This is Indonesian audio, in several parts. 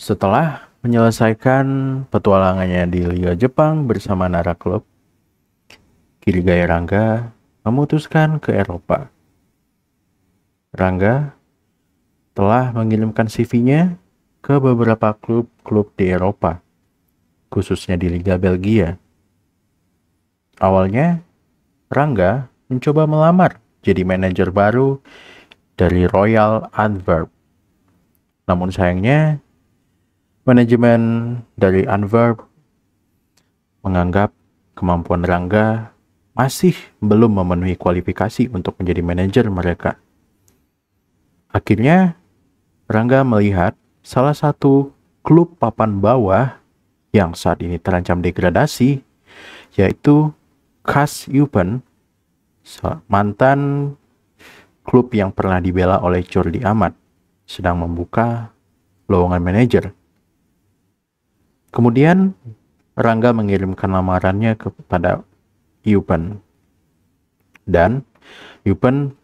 Setelah menyelesaikan petualangannya di Liga Jepang bersama Nara Club, Kirigaya Rangga memutuskan ke Eropa. Rangga telah mengirimkan CV-nya ke beberapa klub-klub di Eropa khususnya di Liga Belgia. Awalnya, Rangga mencoba melamar jadi manajer baru dari Royal Antwerp. Namun sayangnya, manajemen dari Antwerp menganggap kemampuan Rangga masih belum memenuhi kualifikasi untuk menjadi manajer mereka. Akhirnya, Rangga melihat salah satu klub papan bawah yang saat ini terancam degradasi, yaitu Kas Yuban, mantan klub yang pernah dibela oleh Jordi Amat, sedang membuka lowongan manajer. Kemudian Rangga mengirimkan lamarannya kepada Yupen dan Yupen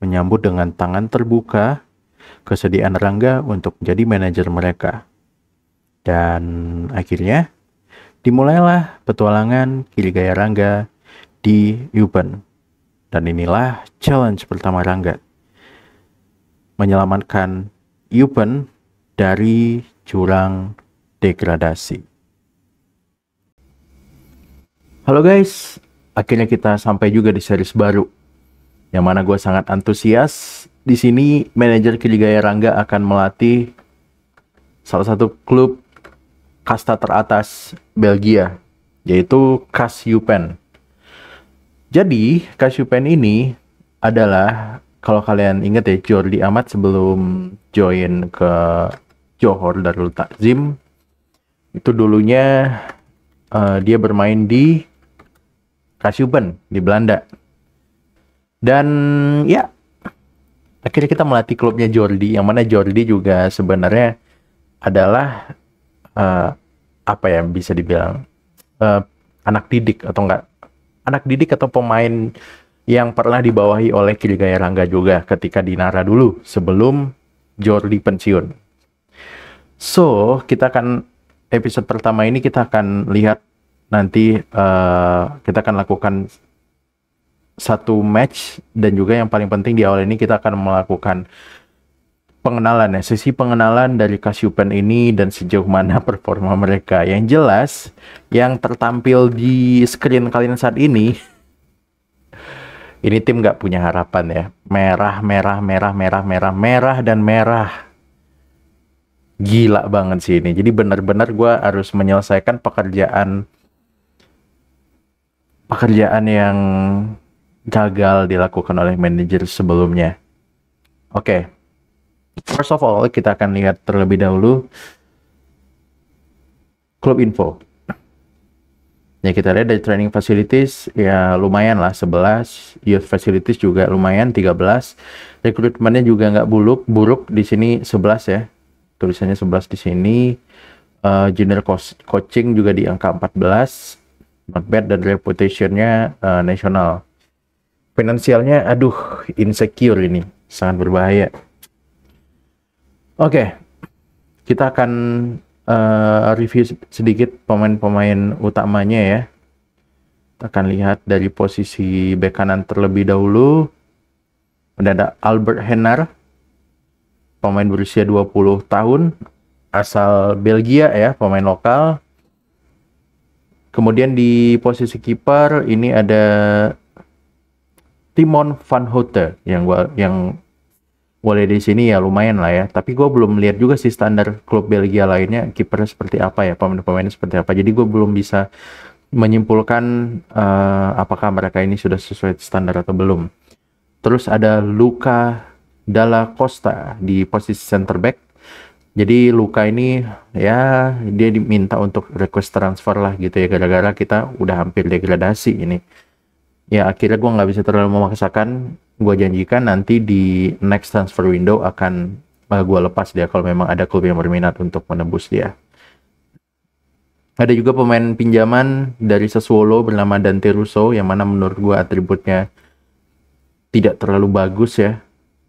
menyambut dengan tangan terbuka kesediaan Rangga untuk menjadi manajer mereka. Dan akhirnya dimulailah petualangan Kirigaya Rangga di Yuban. Dan inilah challenge pertama Rangga. Menyelamatkan Yuban dari jurang degradasi. Halo guys, akhirnya kita sampai juga di series baru. Yang mana gue sangat antusias. Di sini manajer Kirigaya Rangga akan melatih salah satu klub kasta teratas Belgia, yaitu Pen. Jadi, Pen ini adalah kalau kalian ingat ya Jordi Amat sebelum join ke Johor Darul Takzim itu dulunya uh, dia bermain di Pen di Belanda dan ya akhirnya kita melatih klubnya Jordi yang mana Jordi juga sebenarnya adalah uh, apa ya bisa dibilang uh, anak didik atau enggak anak didik atau pemain yang pernah dibawahi oleh Kirigaya Rangga juga ketika di Nara dulu sebelum Jordi pensiun. So, kita akan episode pertama ini kita akan lihat nanti uh, kita akan lakukan satu match dan juga yang paling penting di awal ini kita akan melakukan pengenalan ya, sisi pengenalan dari Pen ini dan sejauh mana performa mereka. Yang jelas, yang tertampil di screen kalian saat ini, ini tim nggak punya harapan ya. Merah, merah, merah, merah, merah, merah, dan merah. Gila banget sih ini. Jadi benar-benar gue harus menyelesaikan pekerjaan pekerjaan yang gagal dilakukan oleh manajer sebelumnya. Oke, okay First of all, kita akan lihat terlebih dahulu klub info. Ya kita lihat dari training facilities ya lumayan lah 11, youth facilities juga lumayan 13. Rekrutmennya juga nggak buruk, buruk di sini 11 ya. Tulisannya 11 di sini. Eh, uh, cost coaching juga di angka 14. Not bad dan reputationnya uh, nasional. Finansialnya aduh insecure ini, sangat berbahaya. Oke, okay. kita akan uh, review sedikit pemain-pemain utamanya ya. Kita akan lihat dari posisi bek kanan terlebih dahulu. Udah ada Albert Henner, pemain berusia 20 tahun, asal Belgia ya, pemain lokal. Kemudian di posisi kiper ini ada Timon Van Houten yang gua yang boleh di sini ya lumayan lah ya. Tapi gue belum lihat juga sih standar klub Belgia lainnya kipernya seperti apa ya, pemain-pemainnya seperti apa. Jadi gue belum bisa menyimpulkan uh, apakah mereka ini sudah sesuai standar atau belum. Terus ada Luka Dalla Costa di posisi center back. Jadi Luka ini ya dia diminta untuk request transfer lah gitu ya gara-gara kita udah hampir degradasi ini. Ya akhirnya gue nggak bisa terlalu memaksakan gue janjikan nanti di next transfer window akan uh, eh, gue lepas dia kalau memang ada klub yang berminat untuk menebus dia. Ada juga pemain pinjaman dari Sassuolo bernama Dante Russo yang mana menurut gue atributnya tidak terlalu bagus ya.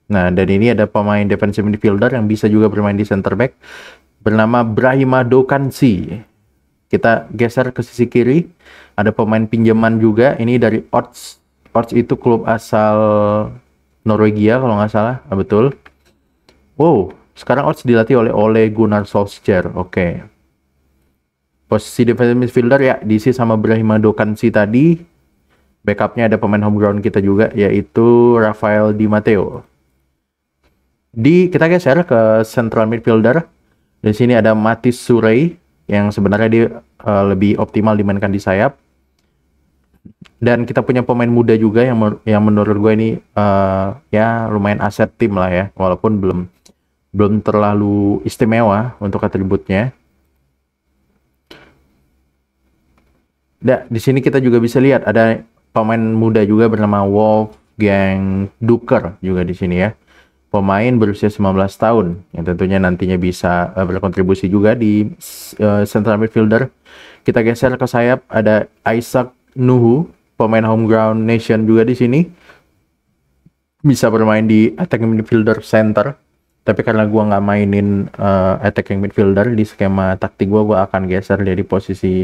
Nah dan ini ada pemain defensive midfielder yang bisa juga bermain di center back bernama Brahima Dokansi. Kita geser ke sisi kiri. Ada pemain pinjaman juga ini dari Odds Parts itu klub asal Norwegia kalau nggak salah, ah, betul. Wow, sekarang Orts dilatih oleh Ole Gunnar Solskjaer. Oke. Okay. Posisi defensive midfielder ya diisi sama Brahima Dokansi tadi. Backupnya ada pemain home ground kita juga yaitu Rafael Di Matteo. Di kita geser ke central midfielder. Di sini ada Matis Surey yang sebenarnya dia uh, lebih optimal dimainkan di sayap dan kita punya pemain muda juga yang yang menurut gue ini uh, ya lumayan aset tim lah ya walaupun belum belum terlalu istimewa untuk atributnya. Nah, di sini kita juga bisa lihat ada pemain muda juga bernama Wolfgang Duker juga di sini ya. Pemain berusia 19 tahun yang tentunya nantinya bisa eh, berkontribusi juga di uh, central midfielder. Kita geser ke sayap ada Isaac Nuhu, pemain home ground nation juga di sini. Bisa bermain di attacking midfielder center. Tapi karena gue nggak mainin uh, attacking midfielder di skema taktik gue, gue akan geser dari posisi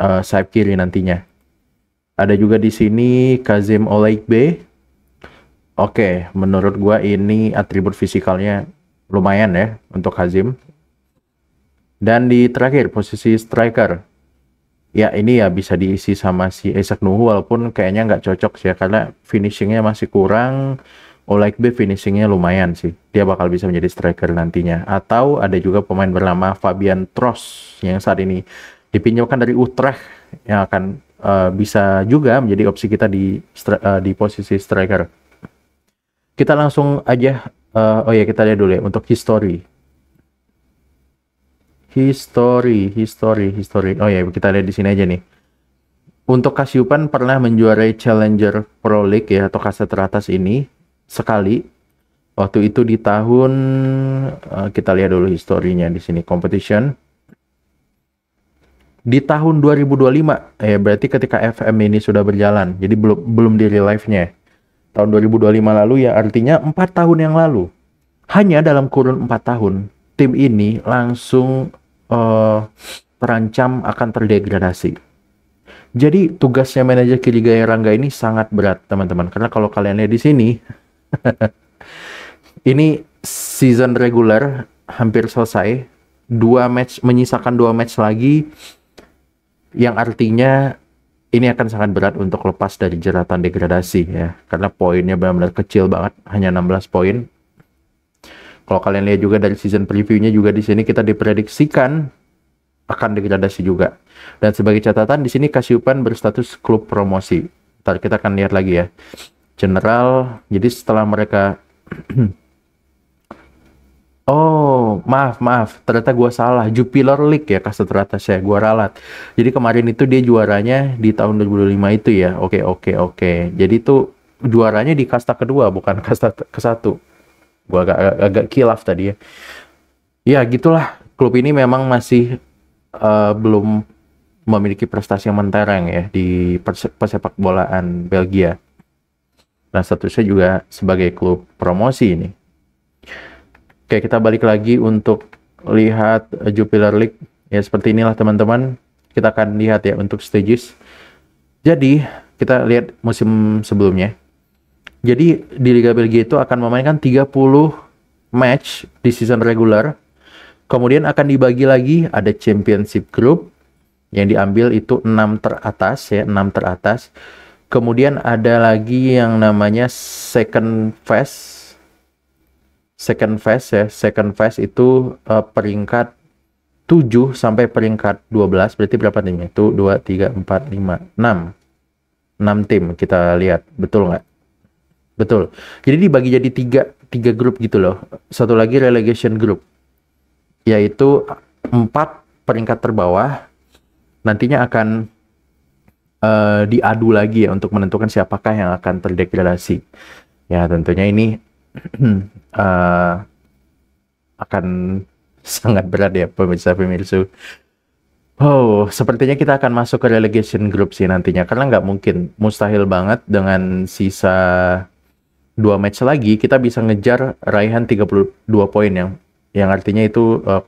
uh, sayap kiri nantinya. Ada juga di sini Kazim Olaikbe. Oke, okay, menurut gue ini atribut fisikalnya lumayan ya untuk Kazim. Dan di terakhir posisi striker ya ini ya bisa diisi sama si Isaac Nuhu walaupun kayaknya nggak cocok sih ya karena finishingnya masih kurang Olakbe finishingnya lumayan sih dia bakal bisa menjadi striker nantinya atau ada juga pemain bernama Fabian Tros yang saat ini dipinjamkan dari Utrecht yang akan uh, bisa juga menjadi opsi kita di uh, di posisi striker kita langsung aja uh, oh ya kita lihat dulu ya untuk history history history history oh ya kita lihat di sini aja nih untuk Kasiupan pernah menjuarai Challenger Pro League ya atau kasta teratas ini sekali waktu itu di tahun eh, kita lihat dulu historinya di sini competition di tahun 2025 ya eh, berarti ketika FM ini sudah berjalan jadi belum belum di live nya tahun 2025 lalu ya artinya empat tahun yang lalu hanya dalam kurun empat tahun tim ini langsung uh, terancam akan terdegradasi. Jadi tugasnya manajer Kiri Gaya Rangga ini sangat berat teman-teman karena kalau kalian lihat di sini ini season regular hampir selesai dua match menyisakan dua match lagi yang artinya ini akan sangat berat untuk lepas dari jeratan degradasi ya karena poinnya benar-benar kecil banget hanya 16 poin kalau kalian lihat juga dari season previewnya juga di sini kita diprediksikan akan degradasi juga. Dan sebagai catatan di sini Kasiupan berstatus klub promosi. Ntar kita akan lihat lagi ya. General, jadi setelah mereka Oh, maaf, maaf. Ternyata gue salah. Jupiler League ya, kasta ternyata saya Gue ralat. Jadi kemarin itu dia juaranya di tahun 2005 itu ya. Oke, oke, oke. Jadi itu juaranya di kasta kedua, bukan kasta ke satu. Gue agak, agak, agak kilaf tadi ya. Ya gitulah, klub ini memang masih uh, belum memiliki prestasi yang mentereng ya di pesepak bolaan Belgia. Nah statusnya juga sebagai klub promosi ini. Oke kita balik lagi untuk lihat Jupiler League. Ya seperti inilah teman-teman. Kita akan lihat ya untuk stages. Jadi kita lihat musim sebelumnya. Jadi di Liga Belgia itu akan memainkan 30 match di season regular. Kemudian akan dibagi lagi ada championship group yang diambil itu 6 teratas ya, 6 teratas. Kemudian ada lagi yang namanya second phase. Second phase ya, second phase itu uh, peringkat 7 sampai peringkat 12 berarti berapa timnya? Itu 2 3 4 5 6. 6 tim kita lihat betul nggak? Betul. Jadi dibagi jadi tiga, tiga grup gitu loh. Satu lagi relegation group. Yaitu empat peringkat terbawah nantinya akan uh, diadu lagi ya untuk menentukan siapakah yang akan terdegradasi. Ya tentunya ini uh, akan sangat berat ya pemirsa pemirsa Oh, sepertinya kita akan masuk ke relegation group sih nantinya karena nggak mungkin, mustahil banget dengan sisa dua match lagi kita bisa ngejar raihan 32 poin yang yang artinya itu uh,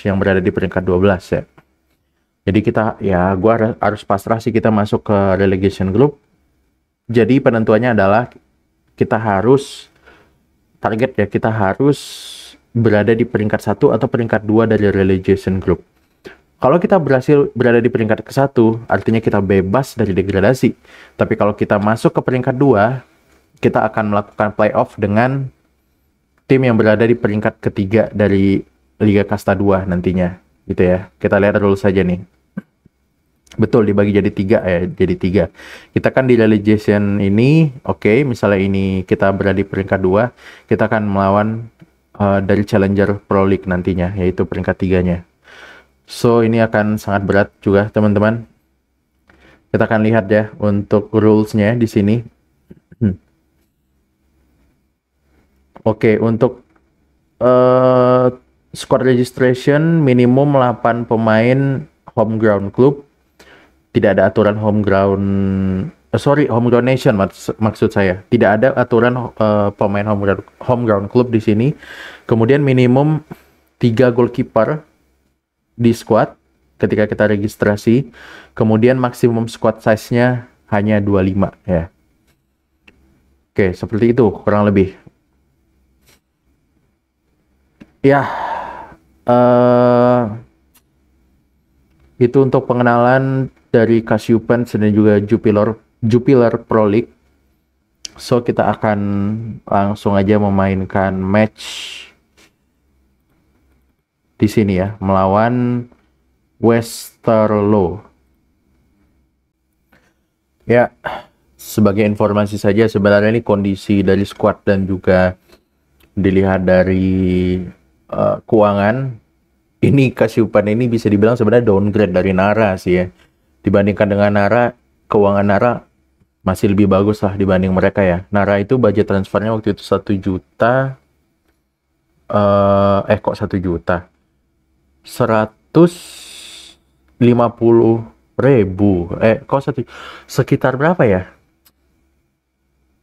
yang berada di peringkat 12 ya. Jadi kita ya gua harus pasrah sih kita masuk ke relegation group. Jadi penentuannya adalah kita harus target ya kita harus berada di peringkat 1 atau peringkat 2 dari relegation group. Kalau kita berhasil berada di peringkat ke-1, artinya kita bebas dari degradasi. Tapi kalau kita masuk ke peringkat 2, kita akan melakukan playoff dengan tim yang berada di peringkat ketiga dari Liga Kasta 2 nantinya gitu ya kita lihat dulu saja nih betul dibagi jadi tiga ya jadi tiga kita kan di relegation ini oke okay, misalnya ini kita berada di peringkat dua kita akan melawan uh, dari challenger pro league nantinya yaitu peringkat tiganya so ini akan sangat berat juga teman-teman kita akan lihat ya untuk rulesnya di sini Oke, okay, untuk uh, squad registration minimum 8 pemain home ground club. Tidak ada aturan home ground uh, sorry, home ground nation maks maksud saya. Tidak ada aturan uh, pemain home ground home ground club di sini. Kemudian minimum 3 goalkeeper di squad ketika kita registrasi. Kemudian maksimum squad size-nya hanya 25 ya. Oke, seperti itu kurang lebih ya uh, itu untuk pengenalan dari Cassiopans dan juga Jupiter Jupiler Pro League. So kita akan langsung aja memainkan match di sini ya melawan Westerlo. Ya, sebagai informasi saja sebenarnya ini kondisi dari squad dan juga dilihat dari uh, keuangan ini kasihupan ini bisa dibilang sebenarnya downgrade dari Nara sih ya dibandingkan dengan Nara keuangan Nara masih lebih bagus lah dibanding mereka ya Nara itu budget transfernya waktu itu satu juta uh, eh kok satu juta seratus lima puluh ribu eh kok satu sekitar berapa ya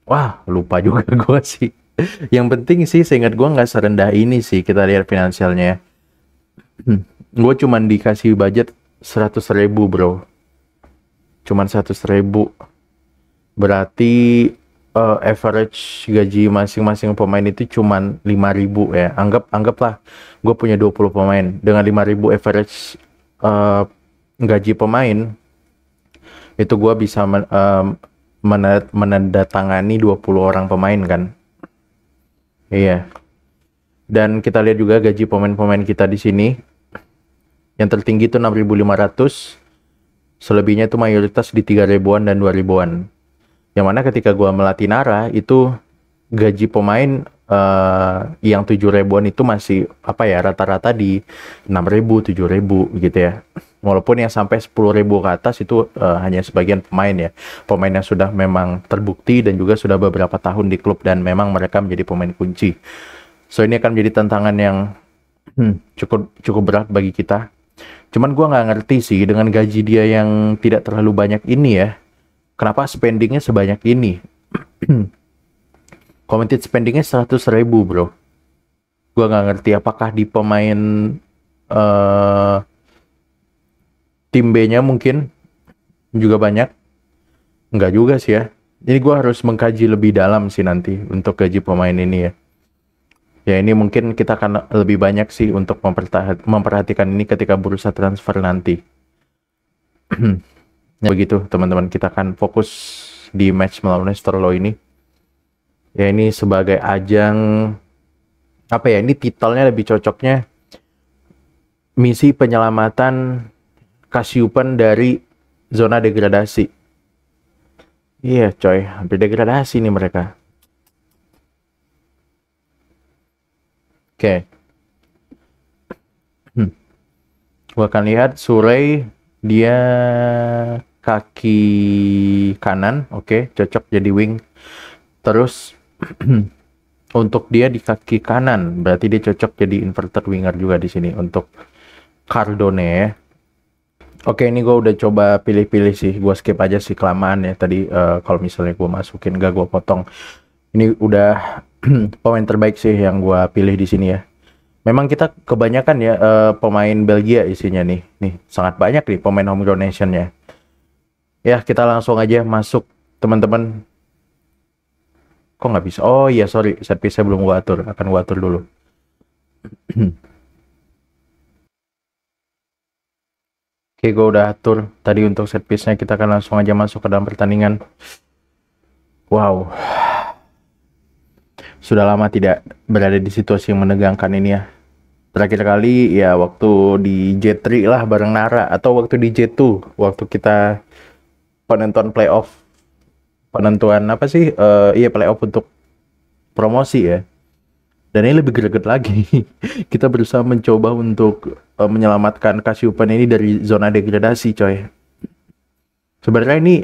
wah lupa juga gue sih yang penting sih seingat gue nggak serendah ini sih kita lihat finansialnya ya. hmm. gue cuman dikasih budget 100 ribu bro cuman 100 ribu berarti uh, average gaji masing-masing pemain itu cuman ribu ya. Anggap anggaplah gue punya 20 pemain dengan ribu average uh, gaji pemain itu gue bisa men, uh, menandatangani 20 orang pemain kan. Iya. Dan kita lihat juga gaji pemain-pemain kita di sini. Yang tertinggi itu 6.500. Selebihnya itu mayoritas di 3 ribuan dan 2 ribuan. Yang mana ketika gua melatih Nara itu gaji pemain uh, yang 7 ribuan itu masih apa ya rata-rata di 6 ribu, 7 ribu gitu ya walaupun yang sampai 10.000 ke atas itu uh, hanya sebagian pemain ya. Pemain yang sudah memang terbukti dan juga sudah beberapa tahun di klub dan memang mereka menjadi pemain kunci. So ini akan menjadi tantangan yang hmm, cukup cukup berat bagi kita. Cuman gue nggak ngerti sih dengan gaji dia yang tidak terlalu banyak ini ya. Kenapa spendingnya sebanyak ini? Commented spendingnya 100 ribu bro. Gue nggak ngerti apakah di pemain uh, tim B-nya mungkin juga banyak. Enggak juga sih ya. Ini gue harus mengkaji lebih dalam sih nanti untuk gaji pemain ini ya. Ya ini mungkin kita akan lebih banyak sih untuk memperhatikan ini ketika bursa transfer nanti. ya, begitu teman-teman kita akan fokus di match melawan Sterlo ini. Ya ini sebagai ajang apa ya ini titelnya lebih cocoknya misi penyelamatan upan dari zona degradasi. Iya yeah, coy, hampir degradasi nih mereka. Oke. Okay. Hmm. Gua akan lihat surai dia kaki kanan, oke, okay, cocok jadi wing. Terus untuk dia di kaki kanan, berarti dia cocok jadi inverted winger juga di sini untuk Cardone ya. Oke, ini gue udah coba pilih-pilih sih. Gue skip aja sih kelamaan ya tadi uh, kalau misalnya gue masukin gak gue potong. Ini udah pemain terbaik sih yang gue pilih di sini ya. Memang kita kebanyakan ya uh, pemain Belgia isinya nih. Nih, sangat banyak nih pemain homegrown nationnya. Ya, kita langsung aja masuk teman-teman. Kok nggak bisa? Oh iya, sorry. Set piece saya belum gue atur. Akan gue atur dulu. Oke, gue udah atur tadi untuk set piece-nya. Kita akan langsung aja masuk ke dalam pertandingan. Wow. Sudah lama tidak berada di situasi yang menegangkan ini ya. Terakhir kali ya waktu di J3 lah bareng Nara. Atau waktu di J2. Waktu kita penentuan playoff. Penentuan apa sih? Uh, iya, playoff untuk promosi ya. Dan ini lebih greget lagi. Kita berusaha mencoba untuk uh, menyelamatkan Kasiupan ini dari zona degradasi, coy. Sebenarnya ini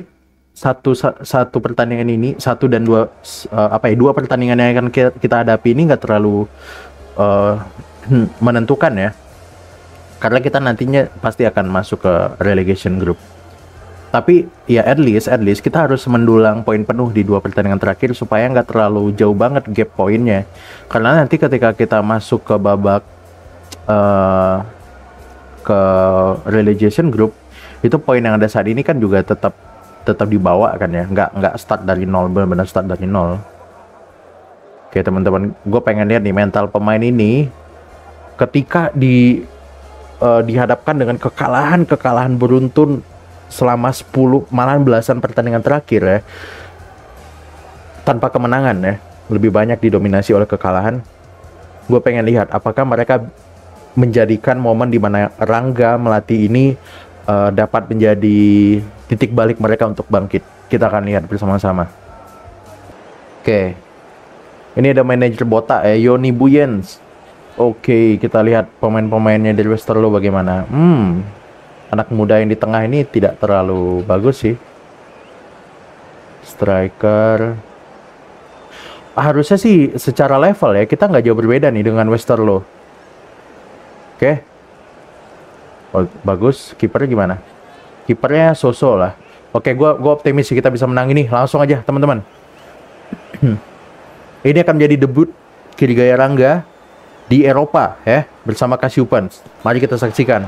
satu satu pertandingan ini, satu dan dua uh, apa ya, dua pertandingan yang akan kita hadapi ini nggak terlalu uh, menentukan ya. Karena kita nantinya pasti akan masuk ke relegation group tapi ya at least at least kita harus mendulang poin penuh di dua pertandingan terakhir supaya nggak terlalu jauh banget gap poinnya karena nanti ketika kita masuk ke babak uh, ke relegation group itu poin yang ada saat ini kan juga tetap tetap dibawa kan ya nggak nggak start dari nol benar-benar start dari nol oke teman-teman gue pengen lihat nih mental pemain ini ketika di uh, dihadapkan dengan kekalahan kekalahan beruntun selama 10 malahan belasan pertandingan terakhir ya tanpa kemenangan ya lebih banyak didominasi oleh kekalahan gue pengen lihat apakah mereka menjadikan momen di mana Rangga melatih ini uh, dapat menjadi titik balik mereka untuk bangkit kita akan lihat bersama-sama oke okay. ini ada manajer botak ya Yoni Buyens oke okay, kita lihat pemain-pemainnya dari Westerlo bagaimana hmm anak muda yang di tengah ini tidak terlalu bagus sih. Striker. Harusnya sih secara level ya, kita nggak jauh berbeda nih dengan Westerlo. Oke. Okay. Oh, bagus. Kipernya gimana? Kipernya Soso lah. Oke, okay, gua gua optimis sih kita bisa menang ini. Langsung aja, teman-teman. ini akan menjadi debut Kirigaya Rangga di Eropa ya bersama Kasiupan. Mari kita saksikan.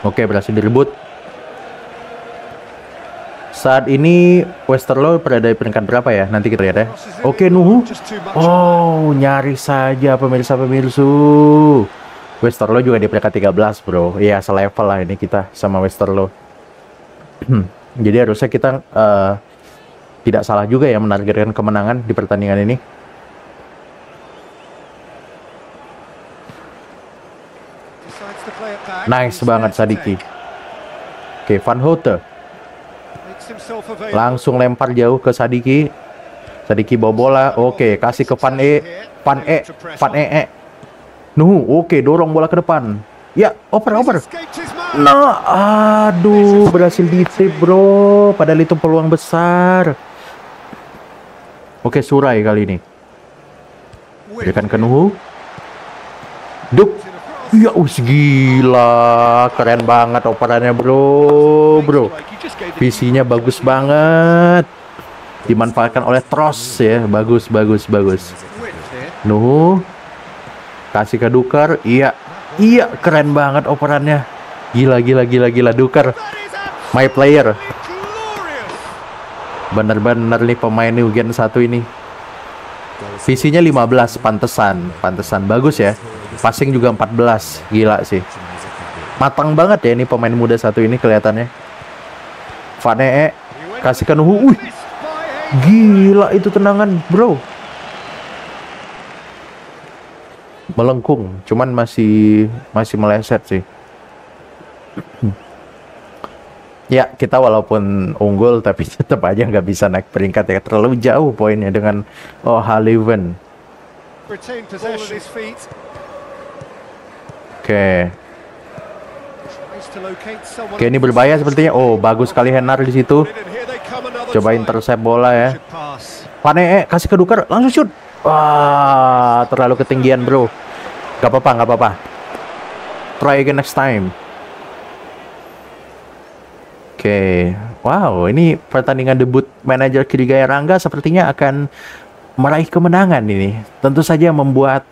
Oke, berhasil direbut. Saat ini Westerlo berada di peringkat berapa ya? Nanti kita lihat ya. Oke, Nuhu. Oh, nyaris saja pemirsa-pemirsu. Westerlo juga di peringkat 13, Bro. Iya, selevel lah ini kita sama Westerlo. Hmm, jadi harusnya kita uh, tidak salah juga ya menargetkan kemenangan di pertandingan ini. Nice banget Sadiki. Oke, okay, Van Houten langsung lempar jauh ke Sadiki Sadiki bawa bola oke okay, kasih ke Van E Van E Van E, Nuh, oke okay, dorong bola ke depan ya oper oper nah aduh berhasil di trip, bro padahal itu peluang besar oke okay, Surai kali ini berikan ke Nuhu Duk Iya, us gila, keren banget operannya bro, bro. Visinya bagus banget, dimanfaatkan oleh Tross ya, bagus, bagus, bagus. Nuh, kasih ke Dukar, iya, iya, keren banget operannya. Gila, gila, gila, gila, Dukar, my player. Bener-bener nih pemain New Gen satu ini. Visinya 15, pantesan, pantesan bagus ya passing juga 14 gila sih matang banget ya ini pemain muda satu ini kelihatannya -e, kasihkan hu uh, Wih. gila itu tenangan bro melengkung cuman masih masih meleset sih ya kita walaupun unggul tapi tetap aja nggak bisa naik peringkat ya terlalu jauh poinnya dengan oh Haliven. Oke. Oke ini berbahaya sepertinya. Oh bagus sekali Henar di situ. Coba intercept bola ya. Pane eh, kasih ke Duker langsung shoot. Wah terlalu ketinggian bro. Gak apa-apa gak apa-apa. Try again next time. Oke. Okay. Wow ini pertandingan debut manajer Kirigaya Rangga sepertinya akan meraih kemenangan ini. Tentu saja membuat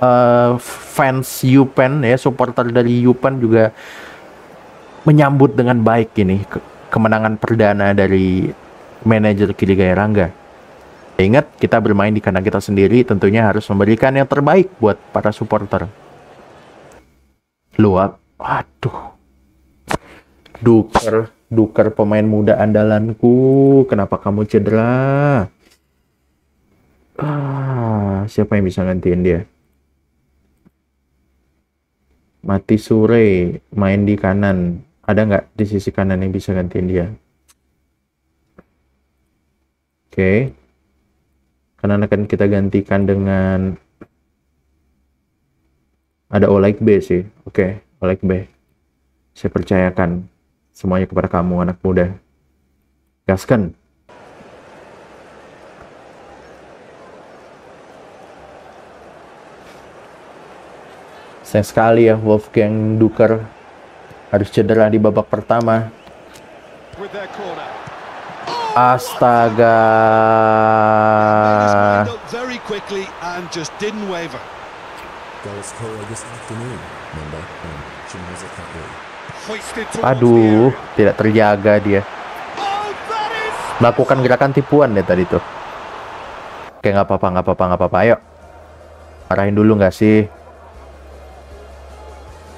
uh, fans Yupen ya supporter dari Yupen juga menyambut dengan baik ini ke kemenangan perdana dari manajer Kili Gaya Rangga. Ingat kita bermain di kandang kita sendiri tentunya harus memberikan yang terbaik buat para supporter. Luap, aduh. Duker, Duker pemain muda andalanku, kenapa kamu cedera? Ah, siapa yang bisa ngantiin dia? mati sore main di kanan ada nggak di sisi kanan yang bisa gantiin dia oke okay. kanan akan kita gantikan dengan ada Oleg B sih oke okay. Oleg B saya percayakan semuanya kepada kamu anak muda gaskan Sayang sekali ya Wolfgang Duker harus cedera di babak pertama. Astaga. Aduh, tidak terjaga dia. Oh, Melakukan gerakan tipuan deh tadi tuh. Kayak nggak apa-apa, nggak apa-apa, nggak apa-apa. Ayo, arahin dulu nggak sih?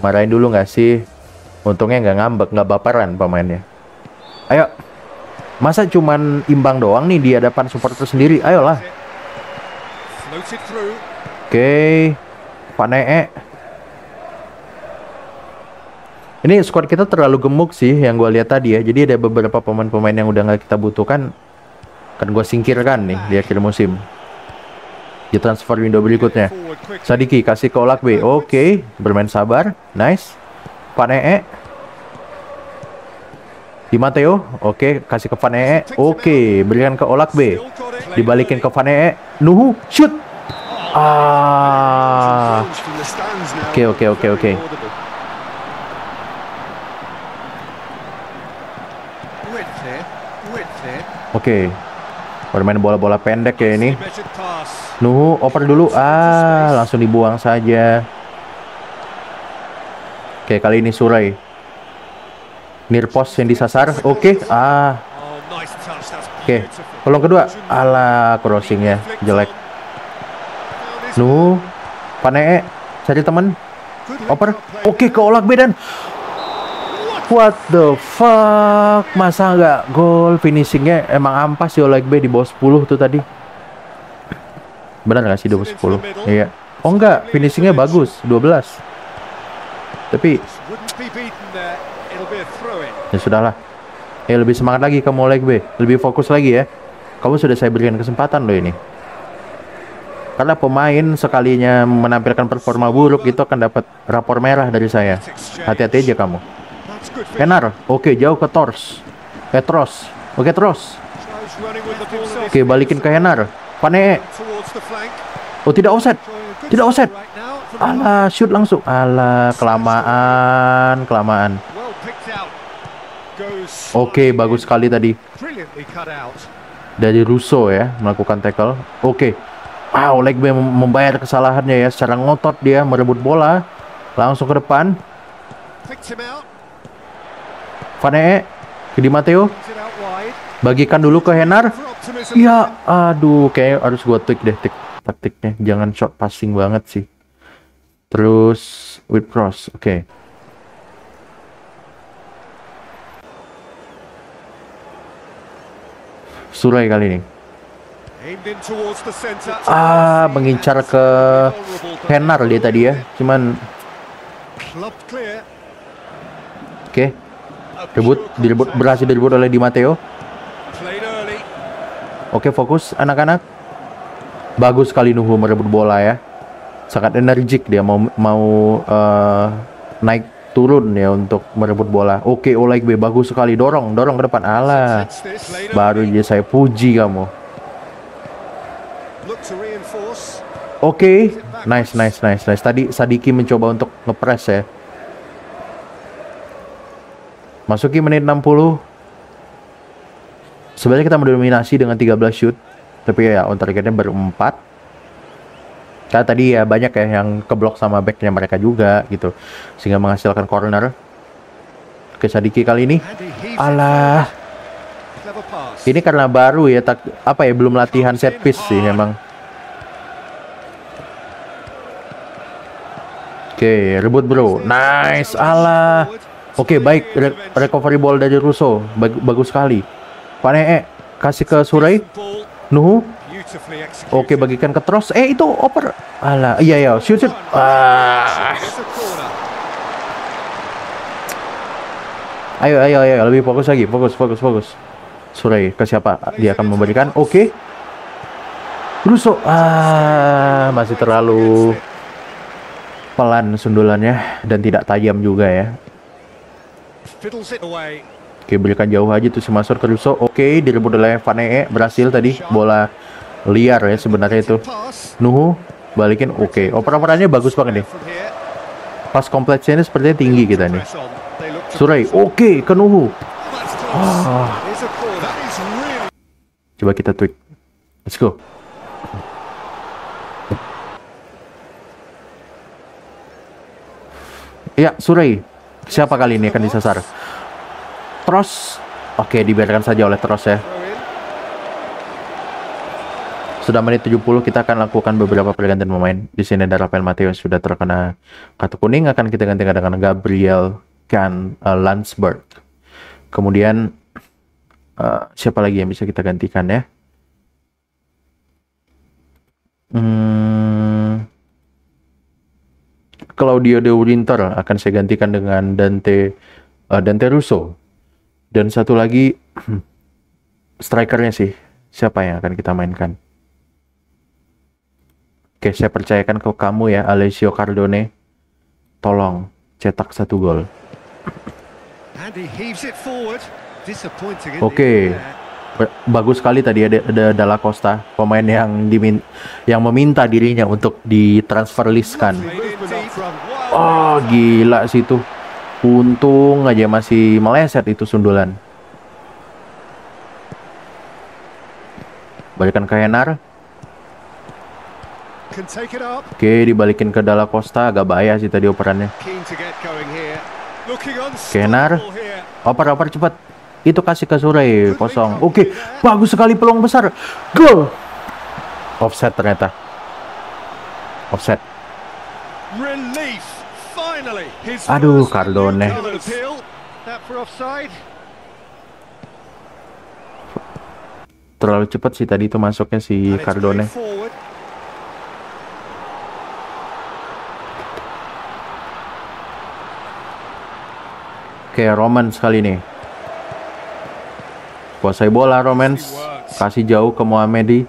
marahin dulu nggak sih untungnya nggak ngambek nggak baperan pemainnya ayo masa cuman imbang doang nih di hadapan supporter sendiri ayolah oke okay. Pak Ne'e ini squad kita terlalu gemuk sih yang gue lihat tadi ya jadi ada beberapa pemain-pemain yang udah nggak kita butuhkan kan gue singkirkan nih di akhir musim di transfer window berikutnya. Sadiki kasih ke b. Oke, okay. bermain sabar. Nice. Panee. Di Mateo. Oke, okay. kasih ke Panee. Oke, okay. berikan ke b. Dibalikin ke Panee. Nuhu, shoot. Ah. Oke, oke, oke, oke. Oke. Bermain bola-bola pendek ya ini. Nuh, oper dulu. Ah, langsung dibuang saja. Oke, kali ini Surai. Nirpos yang disasar. Oke, ah. Oke, kolong kedua. Ala crossingnya jelek. Nuh, Panee cari temen. Oper. Oke, ke olak Bedan. What the fuck? Masa nggak gol finishingnya emang ampas sih Oleg B di bawah 10 tuh tadi. Benar gak sih 20-10? Iya. Oh enggak, finishingnya bagus, 12. Tapi... Ya sudahlah. Eh lebih semangat lagi kamu leg B, lebih fokus lagi ya. Kamu sudah saya berikan kesempatan loh ini. Karena pemain sekalinya menampilkan performa buruk itu akan dapat rapor merah dari saya. Hati-hati aja kamu. Kenar, oke jauh ke Tors. Petros, eh, oke Tros. Oke balikin ke Henar. Pane. Oh, tidak offset. Tidak offset. Alah, shoot langsung. Alah, kelamaan, kelamaan. Oke, okay, bagus sekali tadi. Dari Russo ya, melakukan tackle. Oke. Okay. Wow, Legbe membayar kesalahannya ya. Secara ngotot dia merebut bola. Langsung ke depan. Panee, Ee, Mateo. Bagikan dulu ke Henar. Ya, aduh, kayak harus gua tweak deh taktiknya. Jangan short passing banget sih. Terus with cross, oke. Okay. Surai kali ini. Ah, mengincar ke Henar dia tadi ya. Cuman Oke. Okay. Debut, direbut berhasil direbut oleh Di Matteo. Oke fokus anak-anak. Bagus sekali Nuhu merebut bola ya. Sangat energik dia mau mau uh, naik turun ya untuk merebut bola. Oke Oleg B bagus sekali dorong dorong ke depan. Alah baru aja saya puji kamu. Oke, nice, nice, nice, nice. Tadi Sadiki mencoba untuk ngepres ya. Masuki menit 60. Sebenarnya kita mendominasi dengan 13 shoot, tapi ya on targetnya baru 4 karena tadi ya banyak ya yang keblok sama backnya mereka juga gitu sehingga menghasilkan corner oke Sadiki kali ini alah ini karena baru ya tak apa ya belum latihan set piece sih memang. oke rebut bro nice Allah. oke baik re recovery ball dari Russo Bag bagus sekali Pane, eh, kasih ke Surai. Nuhu. Oke, bagikan ke Tros. Eh, itu oper. Alah, iya ya, shoot shoot. Ah. Ayo, ayo, ayo, lebih fokus lagi. Fokus, fokus, fokus. Surai ke siapa? Dia akan memberikan. Oke. Okay. Russo ah masih terlalu pelan sundulannya dan tidak tajam juga ya. Oke, berikan jauh aja tuh si Masur ke Russo. Oke, direbut oleh Vanee. Eh, berhasil tadi bola liar ya sebenarnya itu. Nuhu balikin. Oke, oper-operannya oh, bagus banget nih. Pas kompleksnya ini sepertinya tinggi kita nih. Surai. Oke, ke Nuhu. Oh. Coba kita tweak. Let's go. Ya, Surai. Siapa kali ini akan disasar? Tros. Oke, dibiarkan saja oleh Tros ya. Sudah menit 70 kita akan lakukan beberapa pergantian pemain. Di sini ada Rafael yang sudah terkena kartu kuning akan kita ganti dengan Gabriel Kan uh, Landsberg. Kemudian uh, siapa lagi yang bisa kita gantikan ya? Hmm, Claudio De Winter akan saya gantikan dengan Dante uh, Dante Russo. Dan satu lagi strikernya sih. Siapa yang akan kita mainkan? Oke, saya percayakan ke kamu ya, Alessio Cardone. Tolong cetak satu gol. Oke, bagus sekali tadi ada, ada Dalla Costa, pemain yang dimin yang meminta dirinya untuk ditransfer listkan. Oh, gila sih itu. Untung aja masih meleset itu sundulan. Balikan ke Henar. Oke, dibalikin ke Dalla Costa. Agak bahaya sih tadi operannya. Kenar. Oper, oper cepat. Itu kasih ke Surai. Kosong. Oke, bagus sekali peluang besar. Gol. Offset ternyata. Offset. Aduh, Cardone. Terlalu cepat sih tadi itu masuknya si Cardone. Oke, Roman sekali nih. Kuasai bola Romans, kasih jauh ke Mohamedi.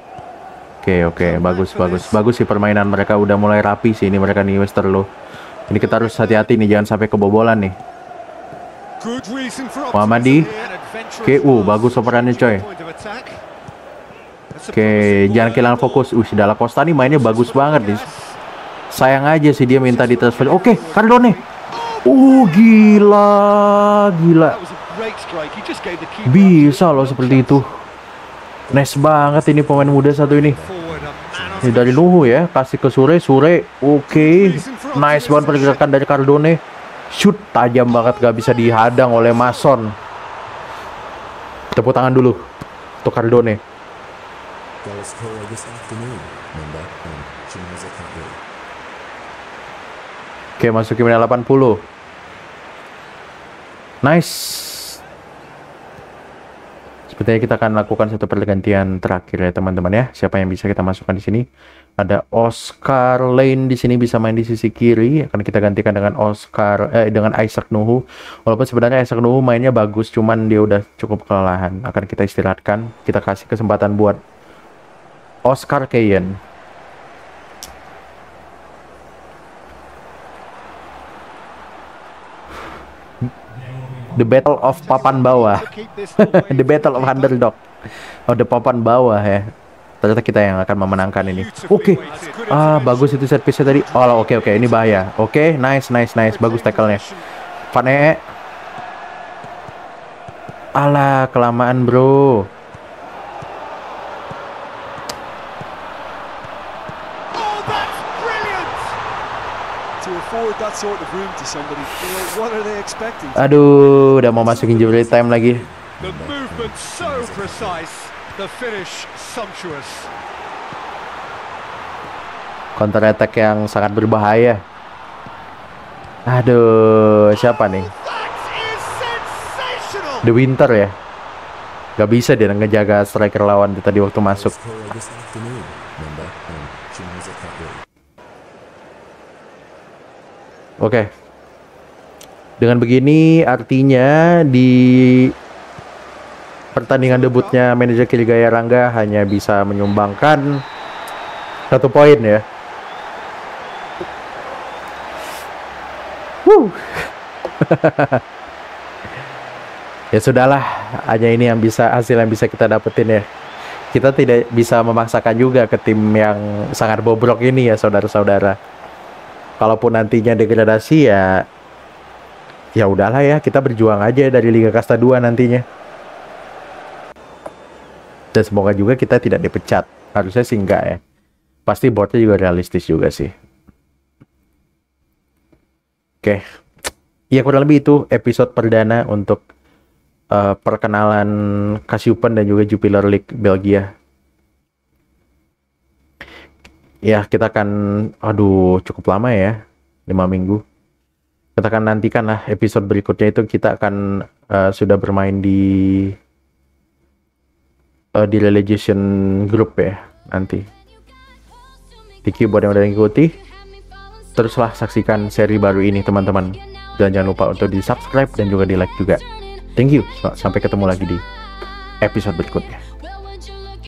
Oke, oke, bagus bagus. Bagus sih permainan mereka udah mulai rapi sih ini mereka nih Westerlo. Ini kita harus hati-hati nih, jangan sampai kebobolan nih. Muhammadi. Oke, okay, uh, bagus operannya coy. Oke, jangan kehilangan fokus. Uh, si Dalla Costa nih mainnya bagus banget nih. Sayang aja sih dia minta di transfer. Oke, okay, Cardone. Uh, gila, gila. Bisa loh seperti itu. Nice banget ini pemain muda satu ini. Ini dari Luhu ya kasih ke Sure Sure oke okay. nice banget pergerakan dari Cardone shoot tajam banget gak bisa dihadang oleh Mason tepuk tangan dulu untuk Cardone Oke, okay, masuk ke 80. Nice. Sepertinya kita akan lakukan satu pergantian terakhir ya teman-teman ya. Siapa yang bisa kita masukkan di sini? Ada Oscar Lane di sini bisa main di sisi kiri. Akan kita gantikan dengan Oscar eh, dengan Isaac Nuhu. Walaupun sebenarnya Isaac Nuhu mainnya bagus, cuman dia udah cukup kelelahan. Akan kita istirahatkan. Kita kasih kesempatan buat Oscar Kayen. The Battle of Papan Bawah. the Battle of Underdog. Oh, the Papan Bawah ya. Ternyata kita yang akan memenangkan ini. Oke. Okay. Ah, bagus itu servisnya tadi. Oh, oke okay, oke, okay. ini bahaya. Oke, okay, nice nice nice. Bagus tackle-nya. Van Alah, kelamaan, Bro. Aduh, udah mau masukin jewelry time lagi. Counter attack yang sangat berbahaya. Aduh, siapa nih? Oh, the Winter ya. Gak bisa dia ngejaga striker lawan tadi waktu masuk. Oke. Dengan begini artinya di pertandingan debutnya manajer Kiligaya Rangga hanya bisa menyumbangkan satu poin ya. Wuh, ya sudahlah, hanya ini yang bisa hasil yang bisa kita dapetin ya. Kita tidak bisa memaksakan juga ke tim yang sangat bobrok ini ya saudara-saudara kalaupun nantinya degradasi ya ya udahlah ya kita berjuang aja dari Liga Kasta 2 nantinya dan semoga juga kita tidak dipecat harusnya sih enggak ya pasti boardnya juga realistis juga sih oke ya kurang lebih itu episode perdana untuk uh, perkenalan Kasiupen dan juga Jupiler League Belgia ya kita akan aduh cukup lama ya lima minggu kita akan nantikan lah episode berikutnya itu kita akan uh, sudah bermain di uh, di relegation group ya nanti Thank you buat yang udah ngikuti teruslah saksikan seri baru ini teman-teman dan jangan lupa untuk di subscribe dan juga di like juga thank you sampai ketemu lagi di episode berikutnya